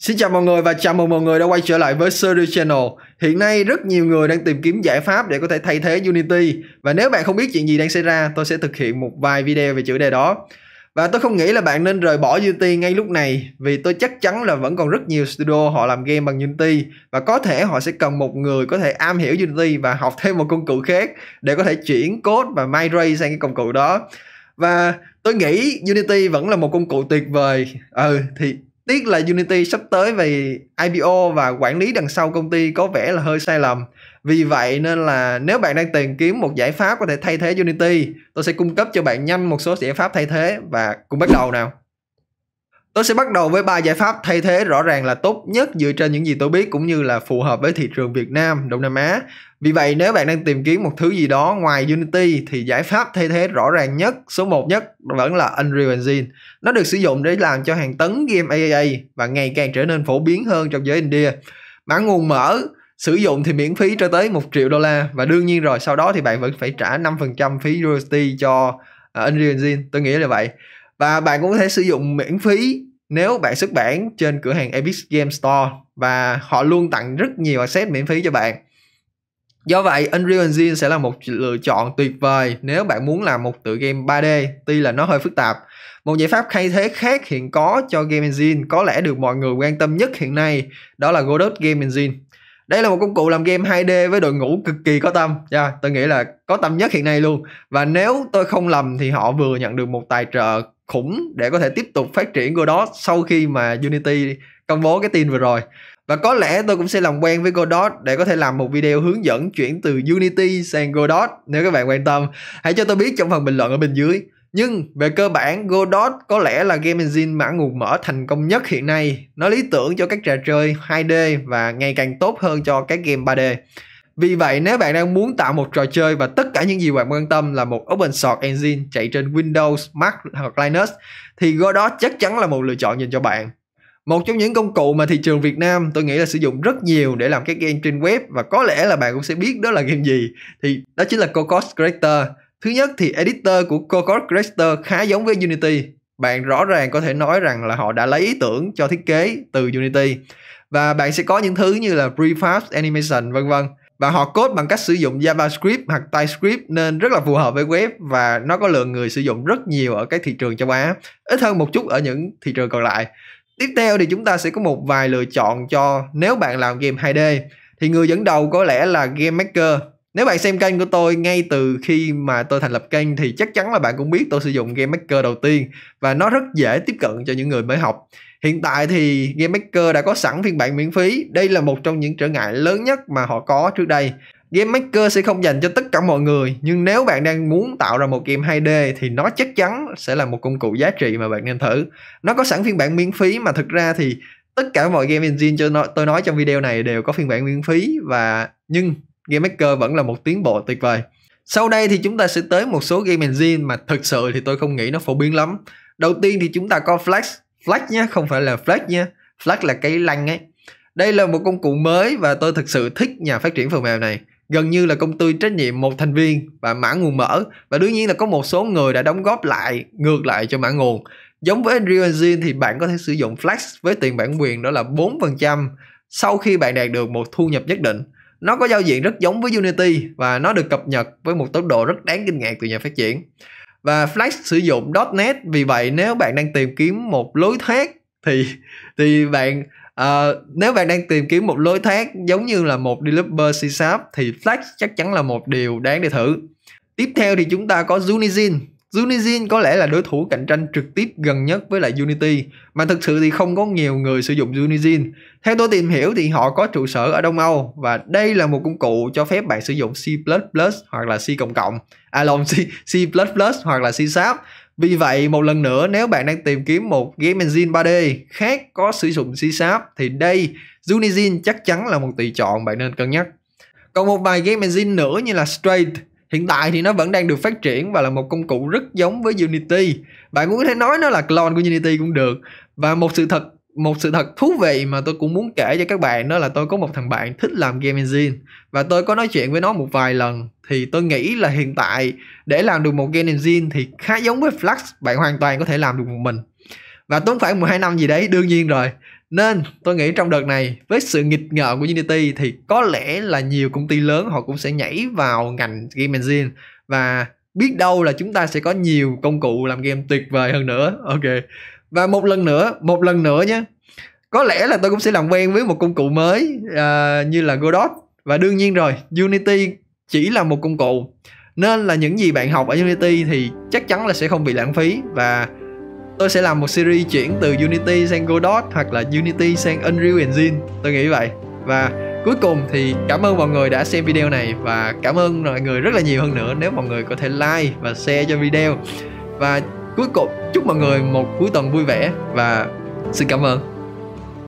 Xin chào mọi người và chào mừng mọi người đã quay trở lại với Series Channel. Hiện nay rất nhiều người đang tìm kiếm giải pháp để có thể thay thế Unity và nếu bạn không biết chuyện gì đang xảy ra, tôi sẽ thực hiện một vài video về chủ đề đó. Và tôi không nghĩ là bạn nên rời bỏ Unity ngay lúc này vì tôi chắc chắn là vẫn còn rất nhiều studio họ làm game bằng Unity và có thể họ sẽ cần một người có thể am hiểu Unity và học thêm một công cụ khác để có thể chuyển code và migrate sang cái công cụ đó. Và tôi nghĩ Unity vẫn là một công cụ tuyệt vời. Ừ thì Tiếc là Unity sắp tới về IPO và quản lý đằng sau công ty có vẻ là hơi sai lầm. Vì vậy nên là nếu bạn đang tìm kiếm một giải pháp có thể thay thế Unity, tôi sẽ cung cấp cho bạn nhanh một số giải pháp thay thế và cùng bắt đầu nào. Tôi sẽ bắt đầu với ba giải pháp thay thế rõ ràng là tốt nhất dựa trên những gì tôi biết cũng như là phù hợp với thị trường Việt Nam, Đông Nam Á. Vì vậy nếu bạn đang tìm kiếm một thứ gì đó ngoài Unity thì giải pháp thay thế rõ ràng nhất, số 1 nhất vẫn là Unreal Engine. Nó được sử dụng để làm cho hàng tấn game AAA và ngày càng trở nên phổ biến hơn trong giới India. Bản nguồn mở sử dụng thì miễn phí cho tới 1 triệu đô la và đương nhiên rồi sau đó thì bạn vẫn phải trả 5% phí royalty cho ờ, Unreal Engine, tôi nghĩ là vậy. Và bạn cũng có thể sử dụng miễn phí nếu bạn xuất bản trên cửa hàng Epic Game Store và họ luôn tặng rất nhiều asset miễn phí cho bạn. Do vậy, Unreal Engine sẽ là một lựa chọn tuyệt vời nếu bạn muốn làm một tựa game 3D, tuy là nó hơi phức tạp. Một giải pháp thay thế khác hiện có cho Game Engine có lẽ được mọi người quan tâm nhất hiện nay, đó là Godot Game Engine đây là một công cụ làm game 2D với đội ngũ cực kỳ có tâm yeah, tôi nghĩ là có tâm nhất hiện nay luôn và nếu tôi không lầm thì họ vừa nhận được một tài trợ khủng để có thể tiếp tục phát triển Godot sau khi mà Unity công bố cái tin vừa rồi và có lẽ tôi cũng sẽ làm quen với Godot để có thể làm một video hướng dẫn chuyển từ Unity sang Godot nếu các bạn quan tâm hãy cho tôi biết trong phần bình luận ở bên dưới nhưng về cơ bản, Godot có lẽ là game engine mã nguồn mở thành công nhất hiện nay. Nó lý tưởng cho các trò chơi 2D và ngày càng tốt hơn cho các game 3D. Vì vậy, nếu bạn đang muốn tạo một trò chơi và tất cả những gì bạn quan tâm là một open source engine chạy trên Windows, Mac hoặc Linux, thì Godot chắc chắn là một lựa chọn dành cho bạn. Một trong những công cụ mà thị trường Việt Nam tôi nghĩ là sử dụng rất nhiều để làm các game trên web và có lẽ là bạn cũng sẽ biết đó là game gì thì đó chính là Cocos Creator Thứ nhất thì editor của cocos Creator khá giống với Unity. Bạn rõ ràng có thể nói rằng là họ đã lấy ý tưởng cho thiết kế từ Unity. Và bạn sẽ có những thứ như là prefab animation vân vân. Và họ code bằng cách sử dụng JavaScript hoặc TypeScript nên rất là phù hợp với web và nó có lượng người sử dụng rất nhiều ở các thị trường châu Á, ít hơn một chút ở những thị trường còn lại. Tiếp theo thì chúng ta sẽ có một vài lựa chọn cho nếu bạn làm game 2D thì người dẫn đầu có lẽ là game maker nếu bạn xem kênh của tôi ngay từ khi mà tôi thành lập kênh thì chắc chắn là bạn cũng biết tôi sử dụng game maker đầu tiên và nó rất dễ tiếp cận cho những người mới học hiện tại thì game maker đã có sẵn phiên bản miễn phí đây là một trong những trở ngại lớn nhất mà họ có trước đây Game Maker sẽ không dành cho tất cả mọi người, nhưng nếu bạn đang muốn tạo ra một game 2D thì nó chắc chắn sẽ là một công cụ giá trị mà bạn nên thử. Nó có sẵn phiên bản miễn phí mà thực ra thì tất cả mọi game engine cho tôi nói trong video này đều có phiên bản miễn phí và nhưng Game Maker vẫn là một tiến bộ tuyệt vời. Sau đây thì chúng ta sẽ tới một số game engine mà thực sự thì tôi không nghĩ nó phổ biến lắm. Đầu tiên thì chúng ta có Flash, Flash nhé, không phải là Flex nhé. Flash là cái lăn ấy. Đây là một công cụ mới và tôi thực sự thích nhà phát triển phần mềm này. Gần như là công ty trách nhiệm một thành viên và mã nguồn mở và đương nhiên là có một số người đã đóng góp lại ngược lại cho mã nguồn. Giống với Unreal Engine thì bạn có thể sử dụng Flash với tiền bản quyền đó là 4% sau khi bạn đạt được một thu nhập nhất định nó có giao diện rất giống với Unity và nó được cập nhật với một tốc độ rất đáng kinh ngạc từ nhà phát triển. Và Flash sử dụng .NET, vì vậy nếu bạn đang tìm kiếm một lối thoát thì thì bạn uh, nếu bạn đang tìm kiếm một lối thoát giống như là một developer C Sharp thì Flash chắc chắn là một điều đáng để thử. Tiếp theo thì chúng ta có Unizine Unizin có lẽ là đối thủ cạnh tranh trực tiếp gần nhất với lại Unity, mà thực sự thì không có nhiều người sử dụng Unizin. Theo tôi tìm hiểu thì họ có trụ sở ở Đông Âu và đây là một công cụ cho phép bạn sử dụng C++ hoặc là C à lộn C, C++ hoặc là C Sharp. Vì vậy, một lần nữa nếu bạn đang tìm kiếm một game engine 3D khác có sử dụng C Sharp thì đây Unizin chắc chắn là một tùy chọn bạn nên cân nhắc. Còn một vài game engine nữa như là Straight, Hiện tại thì nó vẫn đang được phát triển và là một công cụ rất giống với Unity. Bạn cũng có thể nói nó là clone của Unity cũng được. Và một sự thật một sự thật thú vị mà tôi cũng muốn kể cho các bạn đó là tôi có một thằng bạn thích làm game engine và tôi có nói chuyện với nó một vài lần thì tôi nghĩ là hiện tại để làm được một game engine thì khá giống với Flux bạn hoàn toàn có thể làm được một mình và tốn khoảng 12 năm gì đấy đương nhiên rồi nên tôi nghĩ trong đợt này với sự nghịch ngợm của Unity thì có lẽ là nhiều công ty lớn họ cũng sẽ nhảy vào ngành game engine và biết đâu là chúng ta sẽ có nhiều công cụ làm game tuyệt vời hơn nữa. Ok. Và một lần nữa, một lần nữa nhé. Có lẽ là tôi cũng sẽ làm quen với một công cụ mới uh, như là Godot và đương nhiên rồi, Unity chỉ là một công cụ. Nên là những gì bạn học ở Unity thì chắc chắn là sẽ không bị lãng phí và tôi sẽ làm một series chuyển từ Unity sang Godot hoặc là Unity sang Unreal Engine tôi nghĩ vậy và cuối cùng thì cảm ơn mọi người đã xem video này và cảm ơn mọi người rất là nhiều hơn nữa nếu mọi người có thể like và share cho video và cuối cùng chúc mọi người một cuối tuần vui vẻ và xin cảm ơn